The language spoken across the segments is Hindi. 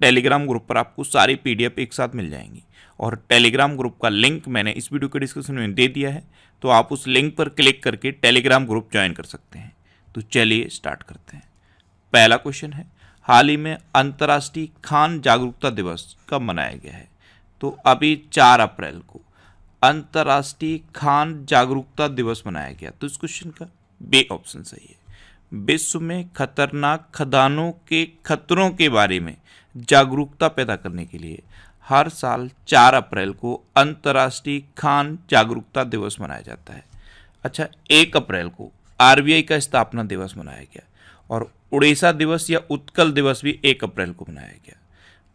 टेलीग्राम ग्रुप पर आपको सारी पी एक साथ मिल जाएंगी और टेलीग्राम ग्रुप का लिंक मैंने इस वीडियो के डिस्क्रिप्शन में दे दिया है तो आप उस लिंक पर क्लिक करके टेलीग्राम ग्रुप ज्वाइन कर सकते हैं तो चलिए स्टार्ट करते हैं पहला क्वेश्चन है हाल ही में अंतर्राष्ट्रीय खान जागरूकता दिवस कब मनाया गया है तो अभी चार अप्रैल को अंतर्राष्ट्रीय खान जागरूकता दिवस मनाया गया तो इस क्वेश्चन का बे ऑप्शन सही है विश्व में खतरनाक खदानों के खतरों के बारे में जागरूकता पैदा करने के लिए हर साल 4 अप्रैल को अंतर्राष्ट्रीय खान जागरूकता दिवस मनाया जाता है अच्छा एक अप्रैल को आर का स्थापना दिवस मनाया गया और उड़ीसा दिवस या उत्कल दिवस भी एक अप्रैल को मनाया गया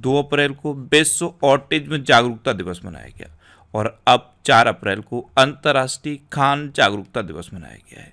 दो अप्रैल को विश्व ऑटिज्म जागरूकता दिवस मनाया गया और अब चार अप्रैल को अंतर्राष्ट्रीय खान जागरूकता दिवस मनाया गया है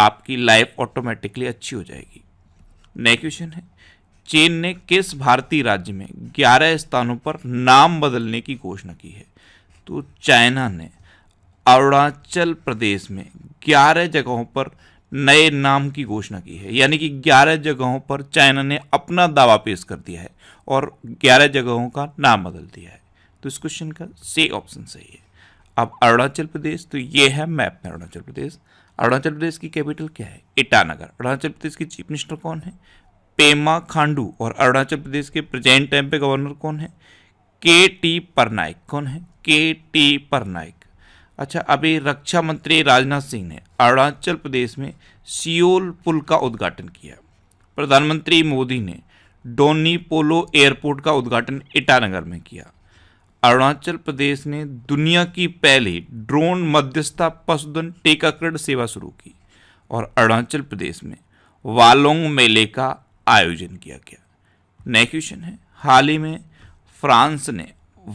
आपकी लाइफ ऑटोमेटिकली अच्छी हो जाएगी नए क्वेश्चन है चीन ने किस भारतीय राज्य में 11 स्थानों पर नाम बदलने की घोषणा की है तो चाइना ने अरुणाचल प्रदेश में 11 जगहों पर नए नाम की घोषणा की है यानी कि 11 जगहों पर चाइना ने अपना दावा पेश कर दिया है और 11 जगहों का नाम बदल दिया है तो इस क्वेश्चन का से ऑप्शन सही है अब अरुणाचल प्रदेश तो ये है मैप में अरुणाचल प्रदेश अरुणाचल प्रदेश की कैपिटल क्या है ईटानगर अरुणाचल प्रदेश की चीफ मिनिस्टर कौन है पेमा खांडू और अरुणाचल प्रदेश के प्रेजेंट टाइम पे गवर्नर कौन है के टी परनाइक कौन है के टी परनाइक अच्छा अभी रक्षा मंत्री राजनाथ सिंह ने अरुणाचल प्रदेश में सियोल पुल का उद्घाटन किया प्रधानमंत्री मोदी ने डोनी पोलो एयरपोर्ट का उद्घाटन ईटानगर में किया अरुणाचल प्रदेश ने दुनिया की पहली ड्रोन मध्यस्थता पशुधन टीकाकरण सेवा शुरू की और अरुणाचल प्रदेश में वालोंग मेले का आयोजन किया गया नया क्वेश्चन है हाल ही में फ्रांस ने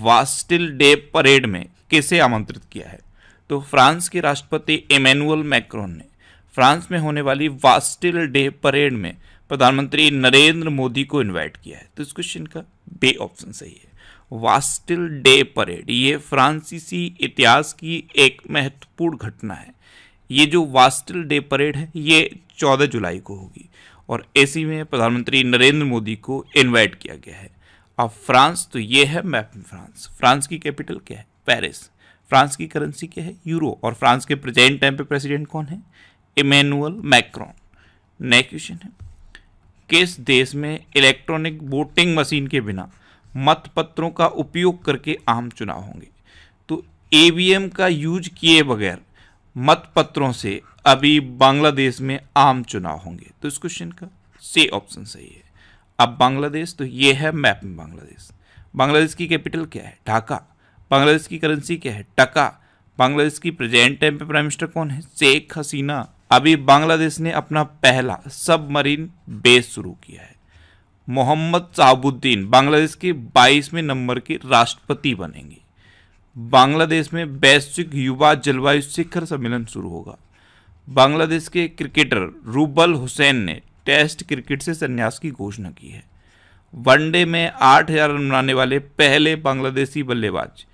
वास्टिल डे परेड में किसे आमंत्रित किया है तो फ्रांस के राष्ट्रपति इमैनुअल मैक्रोन ने फ्रांस में होने वाली वास्टिल डे परेड में प्रधानमंत्री नरेंद्र मोदी को इन्वाइट किया है तो इस क्वेश्चन का बे ऑप्शन सही है वास्टिल डे परेड ये फ्रांसीसी इतिहास की एक महत्वपूर्ण घटना है ये जो वास्टिल डे परेड है ये चौदह जुलाई को होगी और इसी में प्रधानमंत्री नरेंद्र मोदी को इनवाइट किया गया है अब फ्रांस तो ये है मैप फ्रांस फ्रांस की कैपिटल क्या है पेरिस फ्रांस की करेंसी क्या है यूरो और फ्रांस के प्रेजेंट टाइम पे प्रेसिडेंट कौन है इमेनुअल मैक्रॉन नेक्स्ट क्वेश्चन है किस देश में इलेक्ट्रॉनिक वोटिंग मशीन के बिना मतपत्रों का उपयोग करके आम चुनाव होंगे तो ईवीएम का यूज किए बगैर मतपत्रों से अभी बांग्लादेश में आम चुनाव होंगे तो इस क्वेश्चन का से ऑप्शन सही है अब बांग्लादेश तो ये है मैप में बांग्लादेश बांग्लादेश की कैपिटल क्या है ढाका बांग्लादेश की करेंसी क्या है टका बांग्लादेश की प्रेजेंट टाइम पे प्राइम मिनिस्टर कौन है शेख हसीना अभी बांग्लादेश ने अपना पहला सबमरीन बेस शुरू किया है मोहम्मद साबुद्दीन बांग्लादेश के बाईसवें नंबर के राष्ट्रपति बनेंगे बांग्लादेश में वैश्विक युवा जलवायु शिखर सम्मेलन शुरू होगा बांग्लादेश के क्रिकेटर रूबल हुसैन ने टेस्ट क्रिकेट से संन्यास की घोषणा की है वनडे में आठ हजार रन बनाने वाले पहले बांग्लादेशी बल्लेबाज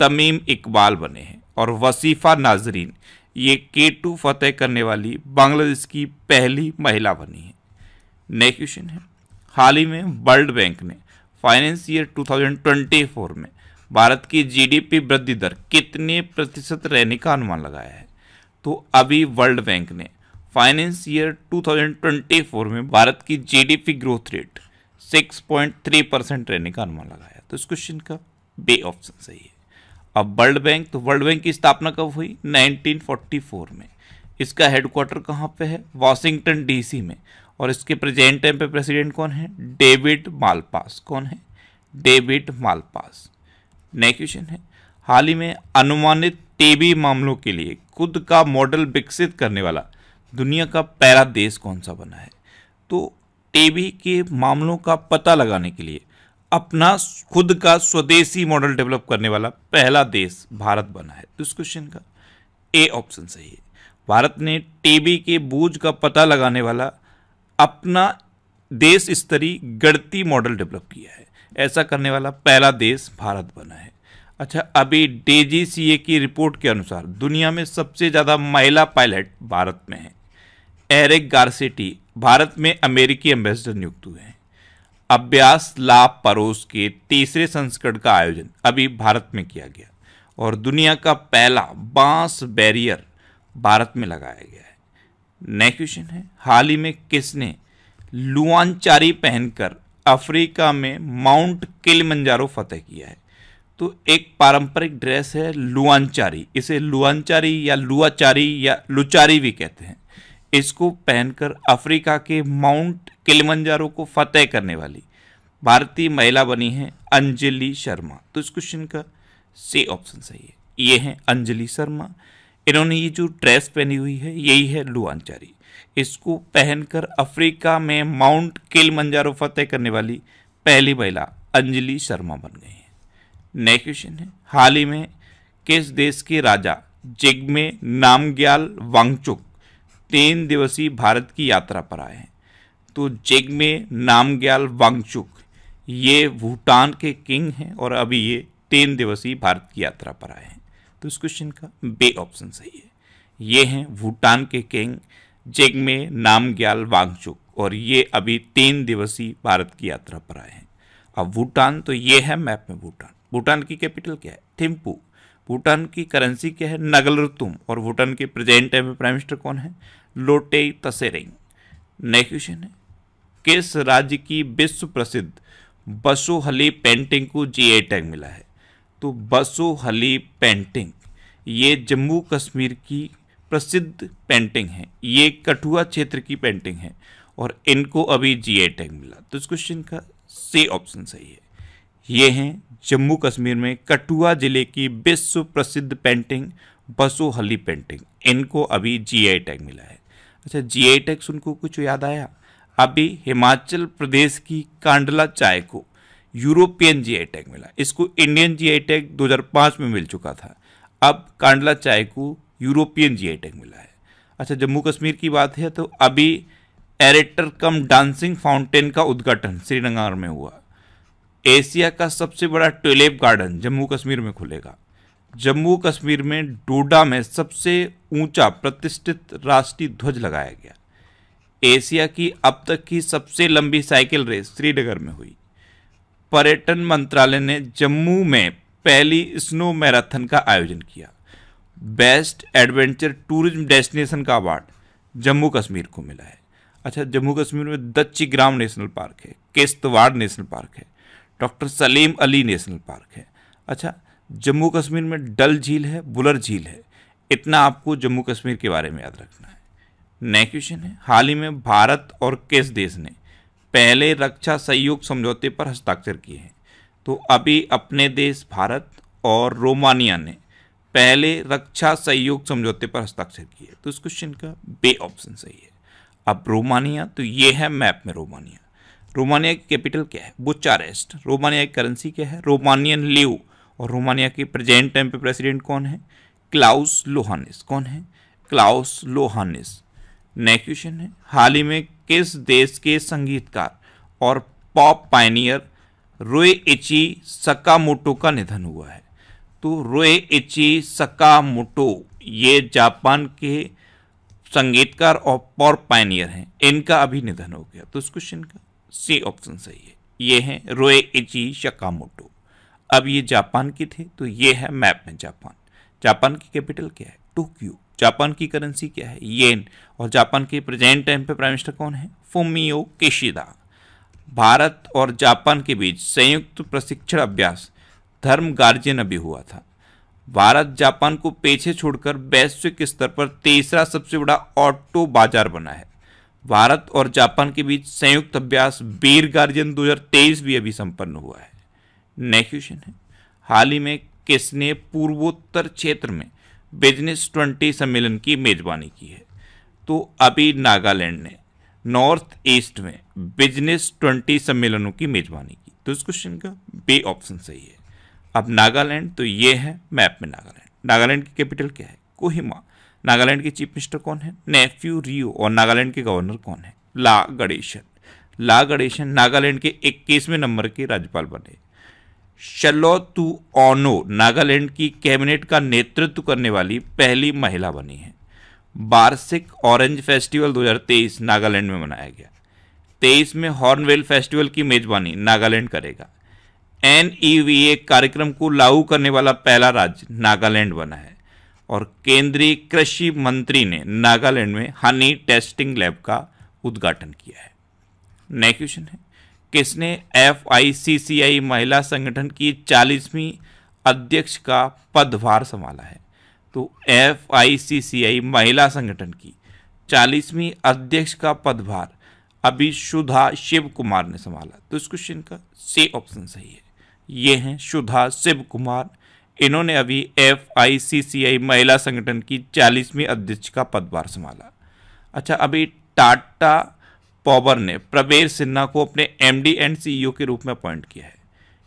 तमीम इकबाल बने हैं और वसीफा नाजरीन ये के टू फतेह करने वाली बांग्लादेश की पहली महिला बनी है नेक्स्ट क्वेश्चन है हाल ही में वर्ल्ड बैंक ने फाइनेंस ईयर 2024 में भारत की जीडीपी वृद्धि दर कितने प्रतिशत रहने का अनुमान लगाया है तो अभी वर्ल्ड बैंक ने फाइनेंस ईयर 2024 में भारत की जीडीपी ग्रोथ रेट 6.3 परसेंट रहने का अनुमान लगाया तो इस क्वेश्चन का बे ऑप्शन सही है अब वर्ल्ड बैंक तो वर्ल्ड बैंक की स्थापना कब हुई 1944 में इसका हेडक्वार्टर कहाँ पे है वाशिंगटन डीसी में और इसके प्रेजेंट टाइम पे प्रेसिडेंट कौन है डेविड मालपास कौन है डेविड मालपास नेक्स्ट क्वेश्चन है हाल ही में अनुमानित टीबी मामलों के लिए खुद का मॉडल विकसित करने वाला दुनिया का पहला देश कौन सा बना है तो टीबी के मामलों का पता लगाने के लिए अपना खुद का स्वदेशी मॉडल डेवलप करने वाला पहला देश भारत बना है तो इस क्वेश्चन का ए ऑप्शन सही है भारत ने टीबी के बूझ का पता लगाने वाला अपना देश स्तरीय गणती मॉडल डेवलप किया है ऐसा करने वाला पहला देश भारत बना है अच्छा अभी डीजीसीए की रिपोर्ट के अनुसार दुनिया में सबसे ज़्यादा महिला पायलट भारत में है एरिक गार्सेटी भारत में अमेरिकी एम्बेसडर नियुक्त हुए हैं अभ्यास लाभ परोस के तीसरे संस्करण का आयोजन अभी भारत में किया गया और दुनिया का पहला बांस बैरियर भारत में लगाया गया है नेक्स्ट क्वेश्चन है हाल ही में किसने लुआनचारी पहनकर अफ्रीका में माउंट किलमंजारो फतेह किया है तो एक पारंपरिक ड्रेस है लुआनचारी इसे लुआनचारी या लुआचारी या लुचारी भी कहते हैं इसको पहनकर अफ्रीका के माउंट किलमंजारो को फतेह करने वाली भारतीय महिला बनी है अंजलि शर्मा तो इस क्वेश्चन का सी ऑप्शन सही है ये हैं अंजलि शर्मा इन्होंने ये जो ड्रेस पहनी हुई है यही है लुआनचारी इसको पहनकर अफ्रीका में माउंट किल मंजारो फतेह करने वाली पहली महिला अंजलि शर्मा बन गई है नेक्स्ट क्वेश्चन है हाल ही में किस देश के राजा जिग्मे नामग्याल वांगचुक तीन दिवसीय भारत की यात्रा पर आए हैं तो जिग्मे नामग्याल वांगचुक ये भूटान के किंग हैं और अभी ये तीन दिवसीय भारत की यात्रा पर आए हैं तो इस क्वेश्चन का बे ऑप्शन सही है ये हैं भूटान के किंग जेगमे नामग्याल वांगचुक और ये अभी तीन दिवसीय भारत की यात्रा पर आए हैं अब भूटान तो ये है मैप में भूटान भूटान की कैपिटल क्या है थिम्पू भूटान की करेंसी क्या है रुतुम और भूटान के प्रेजेंट टाइम में प्राइम मिनिस्टर कौन है लोटे तसेरिंग नेक्स्ट क्वेश्चन है किस राज्य की विश्व प्रसिद्ध बसोहली पेंटिंग को जी टैग मिला है तो बसो हली पेंटिंग ये जम्मू कश्मीर की प्रसिद्ध पेंटिंग है ये कठुआ क्षेत्र की पेंटिंग है और इनको अभी जी आई टैग मिला तो इस क्वेश्चन का सी ऑप्शन सही है ये हैं जम्मू कश्मीर में कठुआ ज़िले की विश्व प्रसिद्ध पेंटिंग बसोहली पेंटिंग इनको अभी जी आई टैग मिला है अच्छा जी आई टैग सुनको कुछ याद आया अभी हिमाचल प्रदेश की कांडला चाय को यूरोपियन जीआई टैग मिला इसको इंडियन जीआई टैग 2005 में मिल चुका था अब कांडला चाय को यूरोपियन जीआई टैग मिला है अच्छा जम्मू कश्मीर की बात है तो अभी एरेटर कम डांसिंग फाउंटेन का उद्घाटन श्रीनगर में हुआ एशिया का सबसे बड़ा ट्यूलेप गार्डन जम्मू कश्मीर में खुलेगा जम्मू कश्मीर में डोडा में सबसे ऊंचा प्रतिष्ठित राष्ट्रीय ध्वज लगाया गया एशिया की अब तक की सबसे लंबी साइकिल रेस श्रीनगर में हुई पर्यटन मंत्रालय ने जम्मू में पहली स्नो मैराथन का आयोजन किया बेस्ट एडवेंचर टूरिज्म डेस्टिनेशन का अवार्ड जम्मू कश्मीर को मिला है अच्छा जम्मू कश्मीर में दच्चीग्राम नेशनल पार्क है किश्तवाड़ नेशनल पार्क है doctor Salim Ali national park है अच्छा जम्मू कश्मीर में डल झील है बुलर झील है इतना आपको जम्मू कश्मीर के बारे में याद रखना है नए क्वेश्चन है हाल ही में भारत और किस देश ने पहले रक्षा सहयोग समझौते पर हस्ताक्षर किए हैं तो अभी अपने देश भारत और रोमानिया ने पहले रक्षा सहयोग समझौते पर हस्ताक्षर किए तो इस क्वेश्चन का बे ऑप्शन सही है अब रोमानिया तो ये है मैप में रोमानिया रोमानिया की कैपिटल क्या है बुचारेस्ट रोमानिया की करेंसी क्या है रोमानियन लिव और रोमानिया के प्रेजेंट टाइम पे प्रेसिडेंट कौन है क्लाउस लोहानिस कौन है क्लाउस लोहानिस नेक्स्ट क्वेश्चन है हाल ही में किस देश के संगीतकार और पॉप पाइनियर रोए इची सकामोटो का निधन हुआ है तो रोए इची सकामोटो ये जापान के संगीतकार और पॉप पाइनियर हैं इनका अभी निधन हो गया तो इस क्वेश्चन का सी ऑप्शन सही है ये हैं रोए इची शकामोटो अब ये जापान के थे तो ये है मैप में जापान जापान की कैपिटल क्या है टोक्यो जापान की करेंसी क्या है येन और जापान के प्रेजेंट टाइम पे प्राइम मिनिस्टर कौन है फोमियो केशिदा भारत और जापान के बीच संयुक्त प्रशिक्षण अभ्यास धर्म गार्जियन अभी हुआ था भारत जापान को पीछे छोड़कर वैश्विक स्तर पर तीसरा सबसे बड़ा ऑटो बाजार बना है भारत और जापान के बीच संयुक्त अभ्यास बीर गार्जियन 2023 भी अभी संपन्न हुआ है नेक्स्ट क्वेश्चन है हाल ही में किसने पूर्वोत्तर क्षेत्र में बिजनेस ट्वेंटी सम्मेलन की मेज़बानी की है तो अभी नागालैंड ने नॉर्थ ईस्ट में बिजनेस ट्वेंटी सम्मेलनों की मेज़बानी की तो इस क्वेश्चन का बी ऑप्शन सही है अब नागालैंड तो ये है मैप में नागालैंड नागालैंड की कैपिटल क्या है कोहिमा नागालैंड के चीफ मिनिस्टर कौन है नेफ्यू रियो और नागालैंड के गवर्नर कौन है ला गणेशन ला गणेशन नागालैंड के इक्कीसवें नंबर के राज्यपाल बने शलोतु ओनो नागालैंड की कैबिनेट का नेतृत्व करने वाली पहली महिला बनी है वार्षिक ऑरेंज फेस्टिवल 2023 नागालैंड में मनाया गया तेईस में हॉर्नवेल फेस्टिवल की मेजबानी नागालैंड करेगा एन e कार्यक्रम को लागू करने वाला पहला राज्य नागालैंड बना है और केंद्रीय कृषि मंत्री ने नागालैंड में हनी टेस्टिंग लैब का उद्घाटन किया है नए क्वेश्चन है किसने एफ महिला संगठन की चालीसवीं अध्यक्ष का पदभार संभाला है तो एफ महिला संगठन की चालीसवीं अध्यक्ष का पदभार अभी सुधा शिव कुमार ने संभाला तो इस क्वेश्चन का सी ऑप्शन सही है ये हैं सुधा शिव कुमार इन्होंने अभी एफ महिला संगठन की चालीसवीं अध्यक्ष का पदभार संभाला अच्छा अभी टाटा पॉबर ने प्रबेर सिन्हा को अपने एमडी एंड सीईओ के रूप में अपॉइंट किया है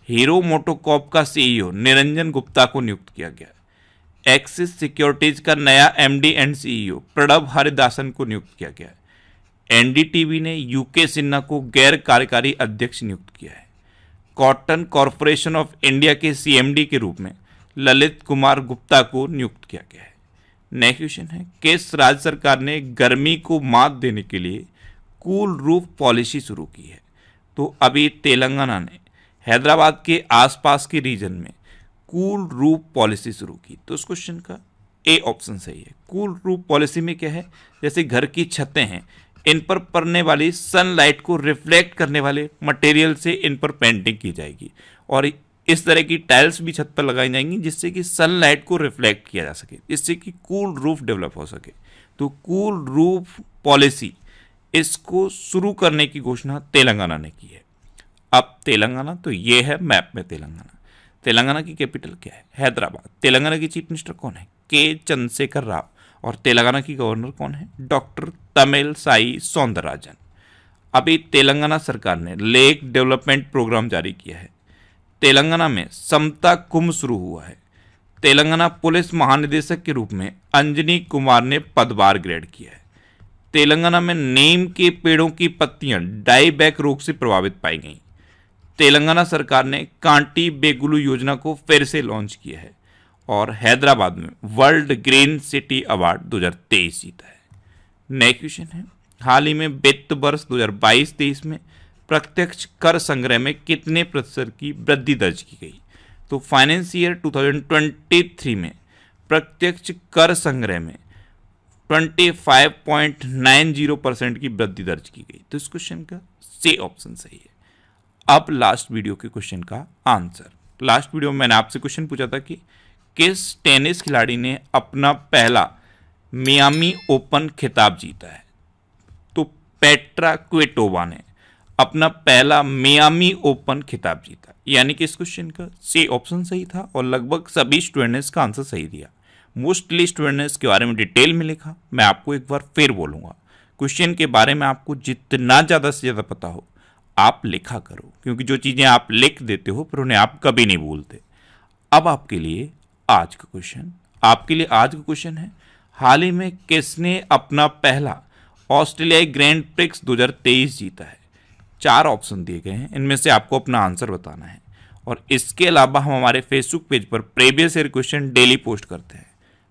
हीरो मोटोकॉप का सीईओ e निरंजन गुप्ता को नियुक्त किया गया एक्सिस सिक्योरिटीज का नया MD and CEO Pranab Haridasan को नियुक्त किया गया है एनडीटीवी ने यूके सिन्हा को गैर कार्यकारी अध्यक्ष नियुक्त किया है कॉटन कॉरपोरेशन ऑफ इंडिया के सीएमडी के रूप में ललित कुमार गुप्ता को नियुक्त किया गया है नेक्स्ट क्वेश्चन है किस राज्य सरकार ने गर्मी को मात देने के लिए कूल रूफ पॉलिसी शुरू की है तो अभी तेलंगाना ने हैदराबाद के आसपास के रीजन में कूल रूफ पॉलिसी शुरू की तो उस क्वेश्चन का ए ऑप्शन सही है कूल रूफ पॉलिसी में क्या है जैसे घर की छतें हैं इन पर पड़ने वाली सनलाइट को रिफ्लेक्ट करने वाले मटेरियल से इन पर पेंटिंग की जाएगी और इस तरह की टाइल्स भी छत पर लगाई जाएंगी जिससे कि सनलाइट को रिफ्लेक्ट किया जा सके जिससे कि कूल रूफ डेवलप हो सके तो कूल रूफ पॉलिसी इसको शुरू करने की घोषणा तेलंगाना ने की है अब तेलंगाना तो ये है मैप में तेलंगाना तेलंगाना की कैपिटल क्या है हैदराबाद तेलंगाना की चीफ मिनिस्टर कौन है के चंद्रशेखर राव और तेलंगाना की गवर्नर कौन है डॉक्टर तमिल साई सौंदरराजन अभी तेलंगाना सरकार ने लेक डेवलपमेंट प्रोग्राम जारी किया है तेलंगाना में समता कुंभ शुरू हुआ है तेलंगाना पुलिस महानिदेशक के रूप में अंजनी कुमार ने पदभार ग्रहण किया है तेलंगाना में नीम के पेड़ों की पत्तियां डाईबैक रोग से प्रभावित पाई गई तेलंगाना सरकार ने कांटी बेगुलू योजना को फिर से लॉन्च किया है और हैदराबाद में वर्ल्ड ग्रीन सिटी अवार्ड 2023 जीता है नए क्वेश्चन है हाल ही में वित्त वर्ष 2022 हजार में प्रत्यक्ष कर संग्रह में कितने प्रतिशत की वृद्धि दर्ज की गई तो फाइनेंस ईयर 2023 में प्रत्यक्ष कर संग्रह में 25.90 परसेंट की वृद्धि दर्ज की गई तो इस क्वेश्चन का से ऑप्शन सही है अब लास्ट वीडियो के क्वेश्चन का आंसर लास्ट वीडियो में मैंने आपसे क्वेश्चन पूछा था कि किस टेनिस खिलाड़ी ने अपना पहला मियामी ओपन खिताब जीता है तो पेट्रा क्वेटोवा ने अपना पहला मियामी ओपन खिताब जीता यानी कि इस क्वेश्चन का सी ऑप्शन सही था और लगभग सभी स्टूडेंट ने इसका आंसर सही दिया मोस्ट लिस्ट विनर्स के बारे में डिटेल में लिखा मैं आपको एक बार फिर बोलूँगा क्वेश्चन के बारे में आपको जितना ज़्यादा से ज़्यादा पता हो आप लिखा करो क्योंकि जो चीज़ें आप लिख देते हो पर उन्हें आप कभी नहीं भूलते अब आपके लिए आज का क्वेश्चन आपके लिए आज का क्वेश्चन है हाल ही में किसने अपना पहला ऑस्ट्रेलियाई ग्रैंड प्रिक्स 2023 जीता है चार ऑप्शन दिए गए हैं इनमें से आपको अपना आंसर बताना है और इसके अलावा हम हमारे फेसबुक पेज पर previous year question daily post करते हैं